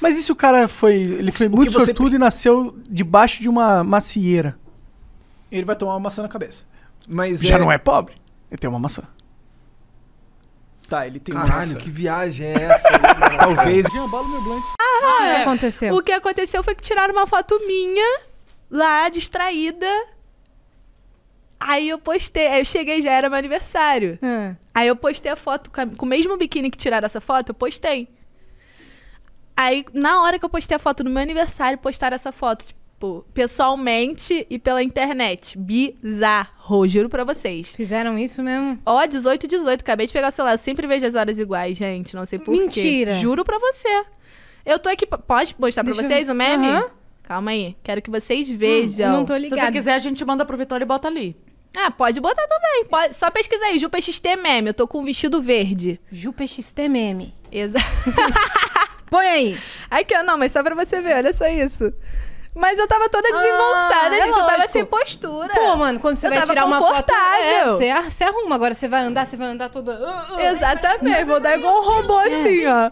Mas e se o cara foi. Ele foi o muito sortudo e nasceu debaixo de uma macieira? Ele vai tomar uma maçã na cabeça. Mas Já é... não é pobre? Ele tem uma maçã. Tá, ele tem Caralho, uma maçã. que viagem é essa? Talvez. Ah, o que aconteceu? O que aconteceu foi que tiraram uma foto minha, lá, distraída. Aí eu postei, aí eu cheguei, já era meu aniversário. Ah. Aí eu postei a foto com, a, com o mesmo biquíni que tiraram essa foto, eu postei. Aí, na hora que eu postei a foto do meu aniversário, postaram essa foto, tipo, pessoalmente e pela internet. Bizarro, juro pra vocês. Fizeram isso mesmo? Ó, 18, 18. Acabei de pegar o celular. Eu sempre vejo as horas iguais, gente. Não sei porquê. Mentira. Quê. Juro pra você. Eu tô aqui. Pode postar Deixa pra vocês eu... o meme? Uhum. Calma aí. Quero que vocês hum, vejam. Hum, eu não tô ligada. Se você quiser, a gente manda pro Vitória e bota ali. Ah, pode botar também. Pode... Só pesquisar aí. Jupa XT meme. Eu tô com um vestido verde. Jupa XT meme. Exato. Põe aí. Aqui, ó, não, mas só pra você ver, olha só isso. Mas eu tava toda desengonçada, ah, é gente. É eu tava sem postura. Pô, mano, quando você eu vai tirar uma foto. É, você, você arruma. Agora você vai andar, você vai andar toda. Uh, uh. Exatamente, vou dar igual um robô é. assim, ó.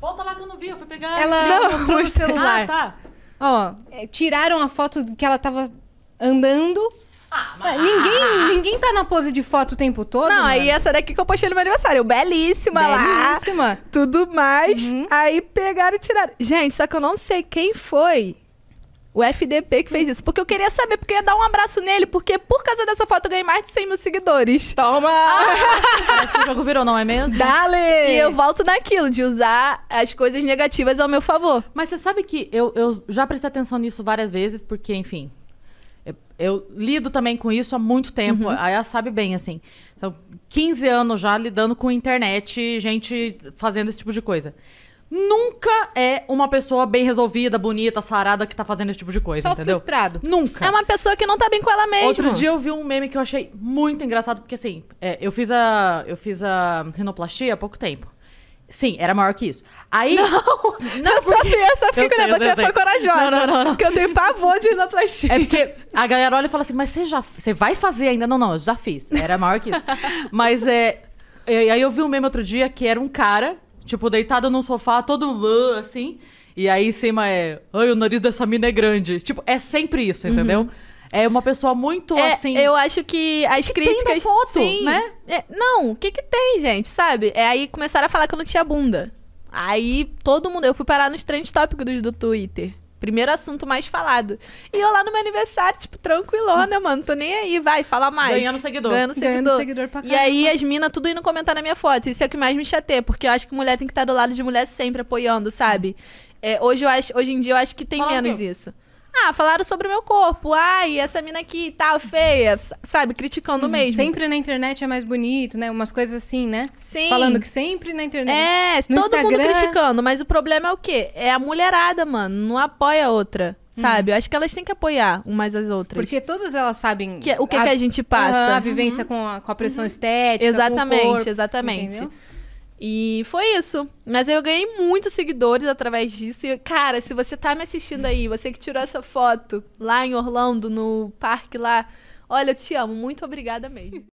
Volta lá que eu não vi, eu fui pegar. Ela não, mostrou o celular. Ah, tá. Ó, é, tiraram a foto que ela tava andando. Ah, mas... Ninguém ah, quem tá na pose de foto o tempo todo? Não, mano? aí essa daqui que eu postei no meu aniversário. Belíssima, Belíssima. lá. Tudo mais. Uhum. Aí pegaram e tiraram. Gente, só que eu não sei quem foi o FDP que fez isso. Porque eu queria saber, porque eu ia dar um abraço nele, porque por causa dessa foto eu ganhei mais de 100 mil seguidores. Toma! acho parece que o jogo virou, não é mesmo? Dale! E eu volto naquilo, de usar as coisas negativas ao meu favor. Mas você sabe que eu, eu já prestei atenção nisso várias vezes, porque, enfim, eu lido também com isso há muito tempo. Uhum. A Aya sabe bem, assim. Então, 15 anos já lidando com internet, gente fazendo esse tipo de coisa. Nunca é uma pessoa bem resolvida, bonita, sarada que tá fazendo esse tipo de coisa, Só entendeu? frustrado. Nunca. É uma pessoa que não tá bem com ela mesma. Outro dia eu vi um meme que eu achei muito engraçado, porque assim, é, eu fiz a eu fiz a rinoplastia há pouco tempo. Sim, era maior que isso. Aí. Não! não eu porque... sabia, eu só fico, né? Você foi é corajosa. Não, não, não, não. Porque eu tenho pavor de ir na plastina. É porque a galera olha e fala assim, mas você já. Você vai fazer ainda? Não, não, eu já fiz. Era maior que isso. mas é. E aí eu vi um meme outro dia que era um cara, tipo, deitado num sofá, todo assim. E aí em cima é. Ai, o nariz dessa mina é grande. Tipo, é sempre isso, uhum. entendeu? Uhum. É uma pessoa muito é, assim. Eu acho que as que críticas. Tem foto, sim, né? É, não, o que que tem, gente? Sabe? É aí começaram a falar que eu não tinha bunda. Aí todo mundo. Eu fui parar nos trend tópicos do Twitter. Primeiro assunto mais falado. E eu lá no meu aniversário, tipo, tranquilona, mano. Tô nem aí, vai, fala mais. Ganhando seguidor. Ganhando seguidor. Ganhando seguidor pra E aí as minas tudo indo comentar na minha foto. Isso é o que mais me chateia, porque eu acho que mulher tem que estar do lado de mulher sempre apoiando, sabe? É, hoje, eu acho, hoje em dia eu acho que tem menos isso. Ah, falaram sobre o meu corpo. Ai, essa mina aqui tá feia, sabe? Criticando hum, mesmo. Sempre na internet é mais bonito, né? Umas coisas assim, né? Sim. Falando que sempre na internet. É, no todo Instagram... mundo criticando, mas o problema é o quê? É a mulherada, mano. Não apoia a outra hum. sabe? Hum. Eu acho que elas têm que apoiar umas às outras. Porque todas elas sabem que, o que a, que a gente passa. A, a vivência uhum. com, a, com a pressão uhum. estética, exatamente, corpo, exatamente. Entendeu? E foi isso. Mas eu ganhei muitos seguidores através disso. E, cara, se você tá me assistindo aí, você que tirou essa foto lá em Orlando, no parque lá, olha, eu te amo. Muito obrigada mesmo.